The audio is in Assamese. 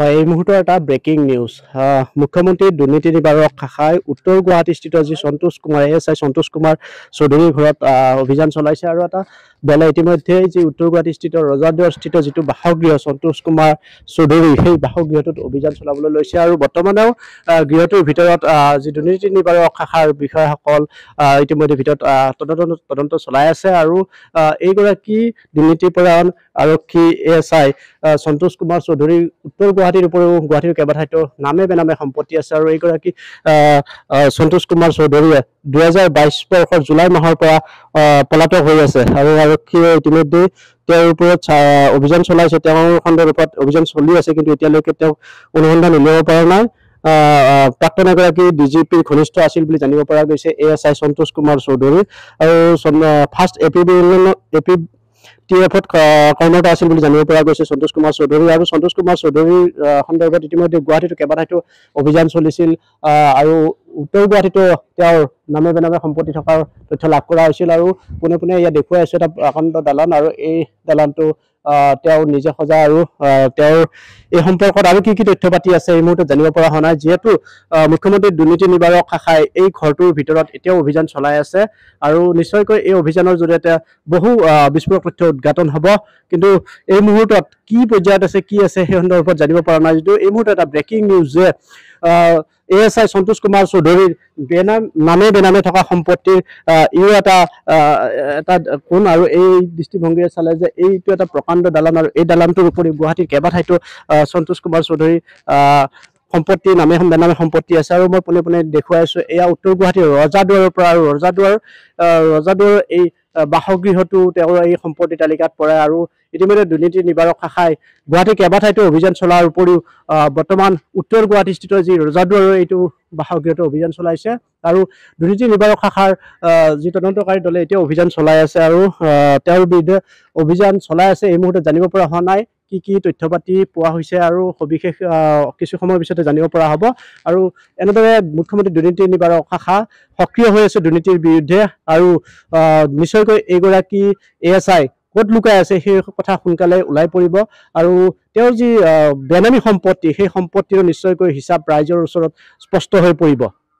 হয় এই মুহূৰ্তৰ এটা ব্ৰেকিং নিউজ মুখ্যমন্ত্ৰী দুৰ্নীতি নিবাৰক শাখাই উত্তৰ গুৱাহাটীস্থিত যি Santosh Kumar A S I Santosh Kumar চৌধুৰীৰ ঘৰত অভিযান চলাইছে আৰু এটা দলে ইতিমধ্যে যি উত্তৰ গুৱাহাটীস্থিত ৰজাদুৱাৰস্থিত যিটো বাসগৃহ সন্তোষ কুমাৰ চৌধুৰীৰ সেই বাসগৃহটোত অভিযান চলাবলৈ লৈছে আৰু বৰ্তমানেও গৃহটোৰ ভিতৰত যি দুৰ্নীতি নিবাৰক শাখাৰ বিষয়াসকল ইতিমধ্যে ভিতৰত তদন্ত চলাই আছে আৰু এইগৰাকী দুৰ্নীতিপৰায়ণ আৰক্ষী A S I Santosh Kumar Choudhury উত্তৰ গুৱাহাটীৰ উপৰিও গুৱাহাটীৰ কেইবাঠাইতো নামে বেনামে সম্পত্তি আছে আৰু এইগৰাকী সন্তোষ কুমাৰ চৌধুৰীয়ে দুহেজাৰ বাইছ বৰ্ষৰ জুলাই মাহৰ পৰা পলাতক হৈ আছে আৰু আৰক্ষীয়ে ইতিমধ্যে তেওঁৰ ওপৰত অভিযান চলাইছে তেওঁৰ সন্দৰ্ভত অভিযান চলি আছে কিন্তু এতিয়ালৈকে তেওঁক অনুসন্ধান উলিয়াব পৰা নাই প্ৰাক্তন এগৰাকী ডি জি পিৰ ঘনিষ্ঠ আছিল বুলি জানিব পৰা গৈছে A S I Santosh Kumar Choudhury আৰু first A P B A P T এফত কৰ্ণত আছিল বুলি জানিব পৰা গৈছে সন্তোষ কুমাৰ চৌধুৰী আৰু সন্তোষ কুমাৰ চৌধুৰীৰ সন্দৰ্ভত ইতিমধ্যে গুৱাহাটীত কেইবাঠাইতো অভিযান চলিছিল আৰু উত্তৰ গুৱাহাটীতো তেওঁৰ নামে বেনামে সম্পত্তি থকাৰ তথ্য লাভ কৰা হৈছিল আৰু পোনে পোনে ইয়াত দেখুৱাই আছে এটা আকান্ত দালান আৰু এই দালানটো তেওঁ নিজে সজা আৰু তেওঁৰ এই সম্পৰ্কত আৰু কি কি তথ্য পাতি আছে এই মুহূৰ্তত জানিব পৰা হোৱা নাই যিহেতু মুখ্যমন্ত্ৰী দুৰ্নীতি নিবাৰক শাখাই এই ঘৰটোৰ ভিতৰত এতিয়াও অভিযান চলাই আছে আৰু নিশ্চয়কৈ এই অভিযানৰ জৰিয়তে বহু বিস্ফোৰক তথ্য উদঘাটন হ'ব কিন্তু এই মুহূৰ্তত কি পৰ্যায়ত আছে কি আছে সেই সন্দৰ্ভত জানিব পৰা নাই যদিও এই মুহূৰ্তত এটা ব্ৰেকিং নিউজ যে এ এছ আই সন্তোষ কুমাৰ চৌধুৰীৰ বেনাম নামে বেনামে থকা সম্পত্তিৰ ইও এটা এটা কোন আৰু এই দৃষ্টিভংগীৰে চালে যে এইটো এটা প্ৰকাণ্ড দালান আৰু এই দালানটোৰ উপৰি গুৱাহাটীৰ কেইবা ঠাইতো সন্তোষ কুমাৰ চৌধুৰীৰ সম্পত্তি নামে বেনামে সম্পত্তি আছে আৰু মই পোনে পোনে দেখুৱাই আছোঁ এয়া উত্তৰ গুৱাহাটীৰ ৰজাদুৱাৰৰ পৰা আৰু ৰজাদুৱাৰ ৰজাদুৱাৰৰ এই বাসগৃহটো তেওঁৰ এই সম্পত্তিৰ তালিকাত পৰে আৰু ইতিমধ্যে দুৰ্নীতি নিবাৰক শাখাই গুৱাহাটী কেইবা ঠাইতো অভিযান চলাৰ উপৰিও বৰ্তমান উত্তৰ গুৱাহাটীস্থিত যি ৰজাদুৱাৰ এইটো বাসগৃহটো অভিযান চলাইছে আৰু দুৰ্নীতি নিবাৰক শাখাৰ যি তদন্তকাৰী দলে এতিয়া অভিযান চলাই আছে আৰু তেওঁৰ বিৰুদ্ধে অভিযান চলাই আছে এই মুহূৰ্তত জানিব পৰা হোৱা নাই কি কি তথ্য পাতি পোৱা হৈছে আৰু সবিশেষ কিছু সময়ৰ পিছতে জানিব পৰা হ'ব আৰু এনেদৰে মুখ্যমন্ত্ৰী দুৰ্নীতি নিবাৰক আশা সক্ৰিয় হৈ আছে দুৰ্নীতিৰ বিৰুদ্ধে আৰু নিশ্চয়কৈ এইগৰাকী এ এছ আই ক'ত লুকাই আছে সেই কথা সোনকালে ওলাই পৰিব আৰু তেওঁৰ যি বেনামী সম্পত্তি সেই সম্পত্তিৰো নিশ্চয়কৈ হিচাপ ৰাইজৰ ওচৰত স্পষ্ট হৈ পৰিব